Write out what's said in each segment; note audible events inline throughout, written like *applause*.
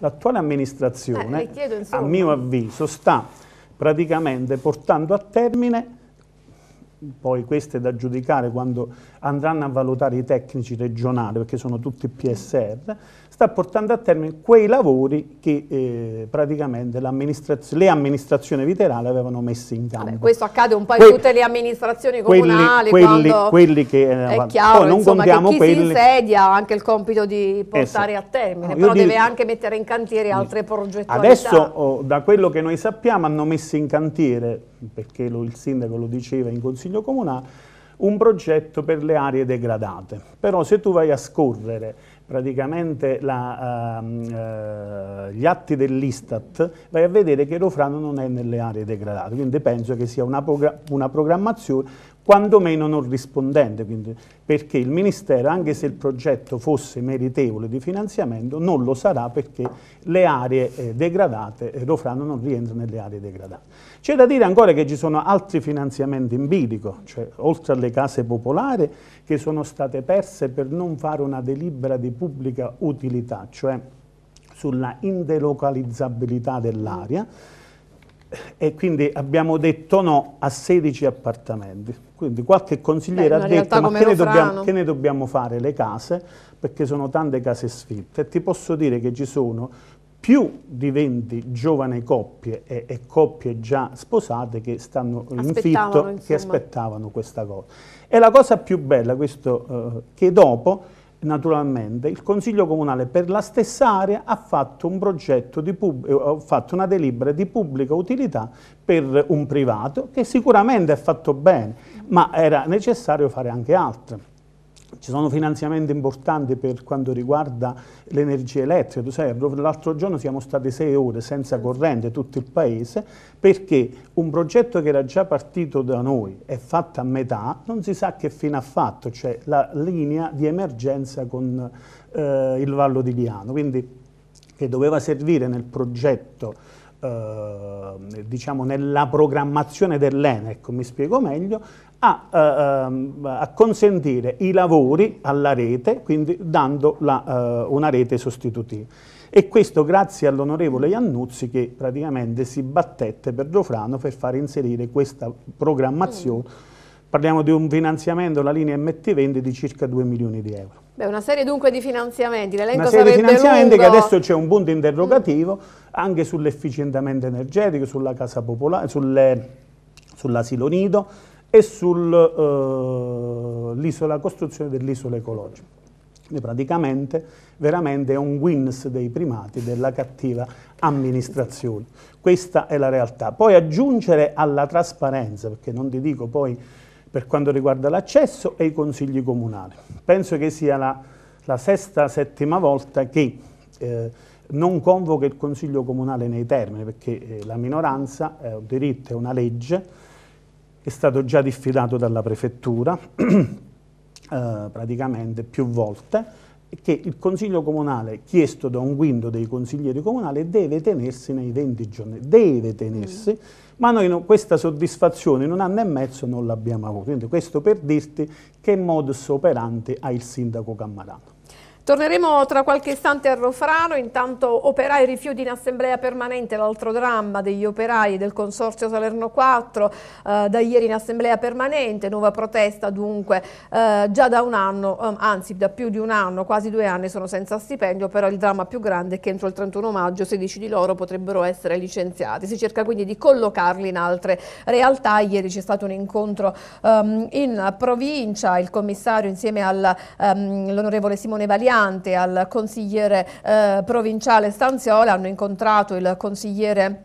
L'attuale amministrazione, eh, chiedo, a mio avviso, sta praticamente portando a termine poi queste da giudicare quando andranno a valutare i tecnici regionali, perché sono tutti PSR, sta portando a termine quei lavori che eh, praticamente amministrazio, le amministrazioni viterali avevano messo in campo. Vabbè, questo accade un po' in que tutte le amministrazioni comunali. Quelli, quelli, quelli che eh, è chiaro, poi non insomma, contiamo chi quelli... si insedia ha anche il compito di esatto. portare esatto. a termine, no, però deve anche mettere in cantiere altre progettualità. Adesso, oh, da quello che noi sappiamo, hanno messo in cantiere, perché lo, il sindaco lo diceva in consiglio comunale, un progetto per le aree degradate. Però se tu vai a scorrere praticamente la, uh, uh, gli atti dell'Istat, vai a vedere che Rofrano non è nelle aree degradate, quindi penso che sia una, progr una programmazione, quantomeno non rispondente, quindi, perché il Ministero, anche se il progetto fosse meritevole di finanziamento, non lo sarà perché le aree eh, degradate, eh, Rofrano non rientra nelle aree degradate. C'è da dire ancora che ci sono altri finanziamenti in bilico, cioè oltre alle case popolari, che sono state perse per non fare una delibera di pubblica utilità, cioè sulla indelocalizzabilità dell'area, e quindi abbiamo detto no a 16 appartamenti. Quindi qualche consigliere Beh, ha detto ma che ne, dobbiamo, che ne, dobbiamo, fare le case perché sono tante case sfitte e ti posso dire che ci sono più di 20 giovani coppie e, e coppie già sposate che stanno in fitto, insomma. che aspettavano questa cosa. E la cosa più bella, questo, eh, che dopo naturalmente, il Consiglio Comunale per la stessa area ha fatto, un ha eh, fatto una delibera di pubblica utilità per un privato che sicuramente ha fatto bene, ma era necessario fare anche altro. Ci sono finanziamenti importanti per quanto riguarda l'energia elettrica, l'altro giorno siamo stati sei ore senza corrente tutto il paese perché un progetto che era già partito da noi è fatto a metà, non si sa che fine ha fatto, cioè la linea di emergenza con eh, il Vallo di Liano, quindi che doveva servire nel progetto eh, diciamo nella programmazione dell'ENEC, ecco, mi spiego meglio, a, uh, a consentire i lavori alla rete, quindi dando la, uh, una rete sostitutiva. E questo grazie all'onorevole Iannuzzi che praticamente si battette per Giofrano per far inserire questa programmazione. Mm. Parliamo di un finanziamento, la linea MT20, di circa 2 milioni di euro. Beh, una serie dunque di finanziamenti, l'elenco Una serie di finanziamenti lungo. che adesso c'è un punto interrogativo mm. anche sull'efficientamento energetico, sulla casa popolare, sull'asilo nido, e sulla eh, costruzione dell'isola ecologica. Quindi praticamente veramente è un wins dei primati della cattiva amministrazione. Questa è la realtà. Poi aggiungere alla trasparenza, perché non ti dico poi per quanto riguarda l'accesso e i consigli comunali. Penso che sia la, la sesta, settima volta che eh, non convoca il consiglio comunale nei termini, perché eh, la minoranza è un diritto, è una legge, è stato già diffidato dalla prefettura *clears throat* eh, praticamente più volte che il Consiglio Comunale, chiesto da un guindo dei consiglieri comunali, deve tenersi nei 20 giorni, deve tenersi, mm. ma noi no, questa soddisfazione in un anno e mezzo non l'abbiamo avuto Quindi questo per dirti che modus operandi ha il sindaco Cammarano. Torneremo tra qualche istante a Rofrano, intanto operai rifiuti in assemblea permanente, l'altro dramma degli operai del Consorzio Salerno 4, eh, da ieri in assemblea permanente, nuova protesta dunque, eh, già da un anno, um, anzi da più di un anno, quasi due anni sono senza stipendio, però il dramma più grande è che entro il 31 maggio 16 di loro potrebbero essere licenziati, si cerca quindi di collocarli in altre realtà, ieri c'è stato un incontro um, in provincia, il commissario insieme all'onorevole ehm, um, Simone Valiani, Viante al consigliere eh, provinciale Stanziola, hanno incontrato il consigliere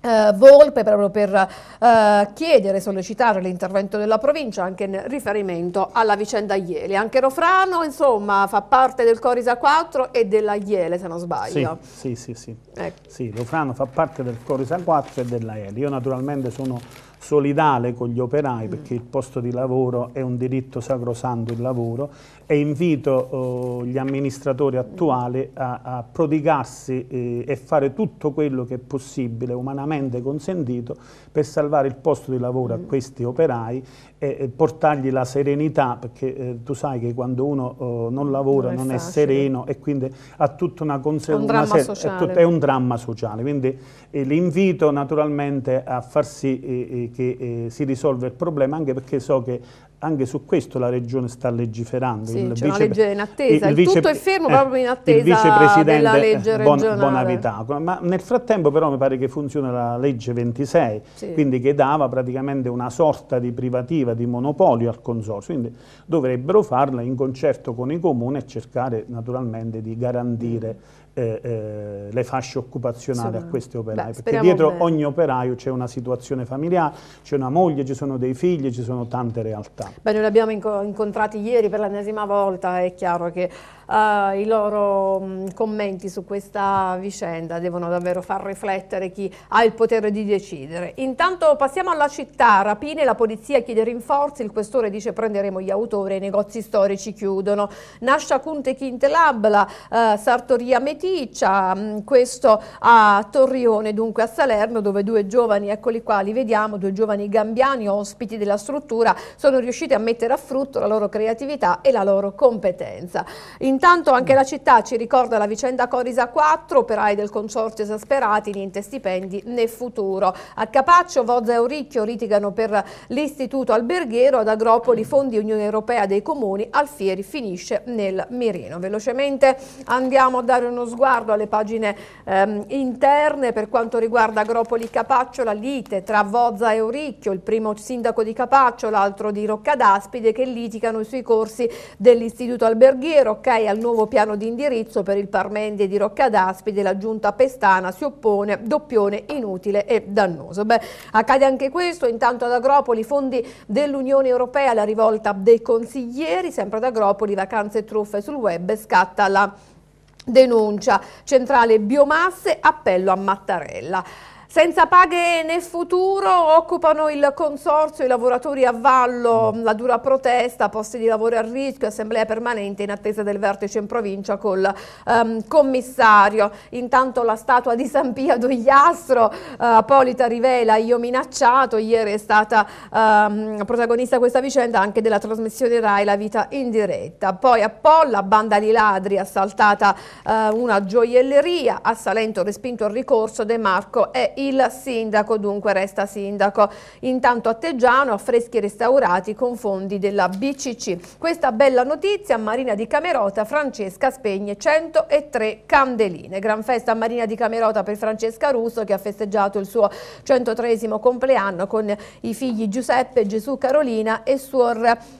eh, Volpe proprio per eh, chiedere, sollecitare l'intervento della provincia anche in riferimento alla vicenda Iele. Anche Rofrano insomma fa parte del Corisa 4 e della Iele se non sbaglio. Sì, sì, sì. sì. Ecco. sì Rofrano fa parte del Corisa 4 e della Iele. Io naturalmente sono solidale con gli operai mm. perché il posto di lavoro è un diritto sacrosanto il lavoro e invito eh, gli amministratori mm. attuali a, a prodigarsi eh, e fare tutto quello che è possibile, umanamente consentito, per salvare il posto di lavoro a mm. questi operai e, e portargli la serenità perché eh, tu sai che quando uno oh, non lavora non, non è, sereno e quindi ha tutta una conseguenza, un è, è, un dramma sociale, quindi eh, l'invito naturalmente a far sì eh, eh, che, eh, si risolve il problema, anche perché so che anche su questo la Regione sta legiferando. Sì, c'è una legge in attesa, il, il vice, tutto è fermo eh, proprio in attesa della legge regionale. Bon, Bonavità, ma nel frattempo però mi pare che funziona la legge 26, sì. quindi che dava praticamente una sorta di privativa, di monopolio al consorzio, quindi dovrebbero farla in concerto con i comuni e cercare naturalmente di garantire eh, eh, le fasce occupazionali Insomma, a questi operai, beh, perché dietro bene. ogni operaio c'è una situazione familiare, c'è una moglie, ci sono dei figli, ci sono tante realtà. Beh, noi li abbiamo incontrati ieri per l'ennesima volta, è chiaro che eh, i loro mm, commenti su questa vicenda, devono davvero far riflettere chi ha il potere di decidere. Intanto passiamo alla città, rapine, la polizia chiede rinforzi, il questore dice prenderemo gli autori, i negozi storici chiudono. Nascia Kunte Quintelabla, eh, Sartoria Meticcia, mm, questo a Torrione, dunque a Salerno, dove due giovani, eccoli qua, li vediamo, due giovani gambiani, ospiti della struttura, sono riusciti a mettere a frutto la loro creatività e la loro competenza. In Intanto anche la città ci ricorda la vicenda Corisa 4, operai del consorzio esasperati, niente stipendi né futuro. A Capaccio, Vozza e Auricchio litigano per l'istituto alberghiero, ad Agropoli fondi Unione Europea dei Comuni, Alfieri finisce nel mirino. Velocemente andiamo a dare uno sguardo alle pagine ehm, interne per quanto riguarda Agropoli Capaccio, la lite tra Vozza e Auricchio, il primo sindaco di Capaccio, l'altro di Roccadaspide che litigano sui corsi dell'istituto alberghiero, ok al nuovo piano di indirizzo per il Parmendi di Rocca d'Aspide, la giunta Pestana si oppone, doppione inutile e dannoso. Beh, accade anche questo, intanto ad Agropoli fondi dell'Unione Europea, la rivolta dei consiglieri, sempre ad Agropoli vacanze e truffe sul web, scatta la denuncia. Centrale biomasse, appello a Mattarella. Senza paghe nel futuro occupano il consorzio i lavoratori a vallo, mm. la dura protesta, posti di lavoro a rischio, assemblea permanente in attesa del vertice in provincia col um, commissario. Intanto la statua di San Pia d'Ogliastro, uh, eh, Polita rivela io minacciato, ieri è stata um, protagonista questa vicenda anche della trasmissione RAI La vita in diretta. Poi a Polla, banda di ladri, assaltata uh, una gioielleria, a Salento respinto il ricorso De Marco e il sindaco dunque resta sindaco. Intanto a Teggiano affreschi restaurati con fondi della BCC. Questa bella notizia a Marina di Camerota Francesca spegne 103 candeline. Gran festa a Marina di Camerota per Francesca Russo che ha festeggiato il suo 103 compleanno con i figli Giuseppe, Gesù, Carolina e suor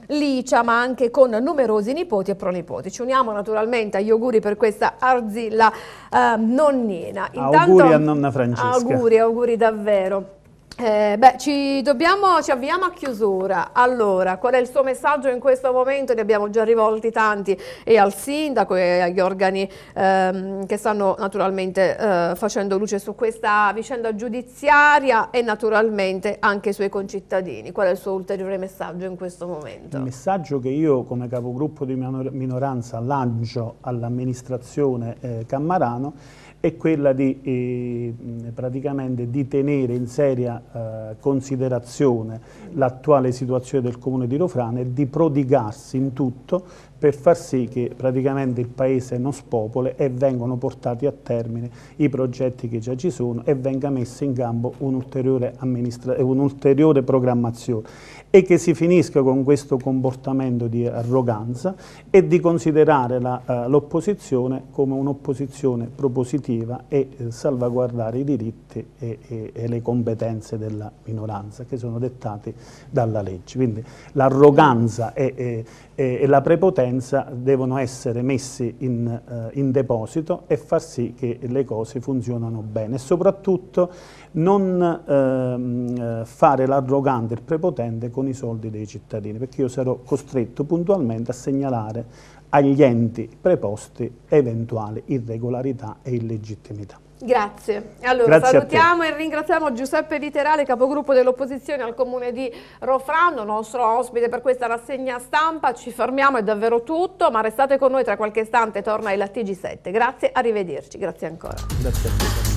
Licia ma anche con numerosi nipoti e pronipoti. Ci uniamo naturalmente agli auguri per questa arzilla eh, nonnina. Intanto, auguri a nonna Francesca. Auguri auguri, auguri davvero. Eh, beh, ci, dobbiamo, ci, avviamo a chiusura. Allora, qual è il suo messaggio in questo momento? Ne abbiamo già rivolti tanti e al sindaco e agli organi ehm, che stanno naturalmente eh, facendo luce su questa vicenda giudiziaria e naturalmente anche ai suoi concittadini. Qual è il suo ulteriore messaggio in questo momento? Il messaggio che io come capogruppo di minoranza lancio all'amministrazione eh, Cammarano è quella di, eh, praticamente di tenere in seria eh, considerazione l'attuale situazione del comune di Rofrane e di prodigarsi in tutto per far sì che praticamente il Paese non spopole e vengano portati a termine i progetti che già ci sono e venga messa in campo un'ulteriore un programmazione e che si finisca con questo comportamento di arroganza e di considerare eh, l'opposizione uh, come un'opposizione propositiva e eh, salvaguardare i diritti e, e, e, le competenze della minoranza che sono dettate dalla legge. Quindi l'arroganza e, e la prepotenza urgenza devono essere messi in, eh, in, deposito e far sì che le cose funzionano bene e soprattutto non ehm, eh, fare l'arrogante, il prepotente con i soldi dei cittadini perché io sarò costretto puntualmente a segnalare agli enti preposti eventuali irregolarità e illegittimità. Grazie. Allora Grazie salutiamo e ringraziamo Giuseppe Viterale, capogruppo dell'opposizione al comune di Rofrano, nostro ospite per questa rassegna stampa. Ci fermiamo, è davvero tutto, ma restate con noi tra qualche istante, torna il TG7. Grazie, arrivederci. Grazie ancora. Grazie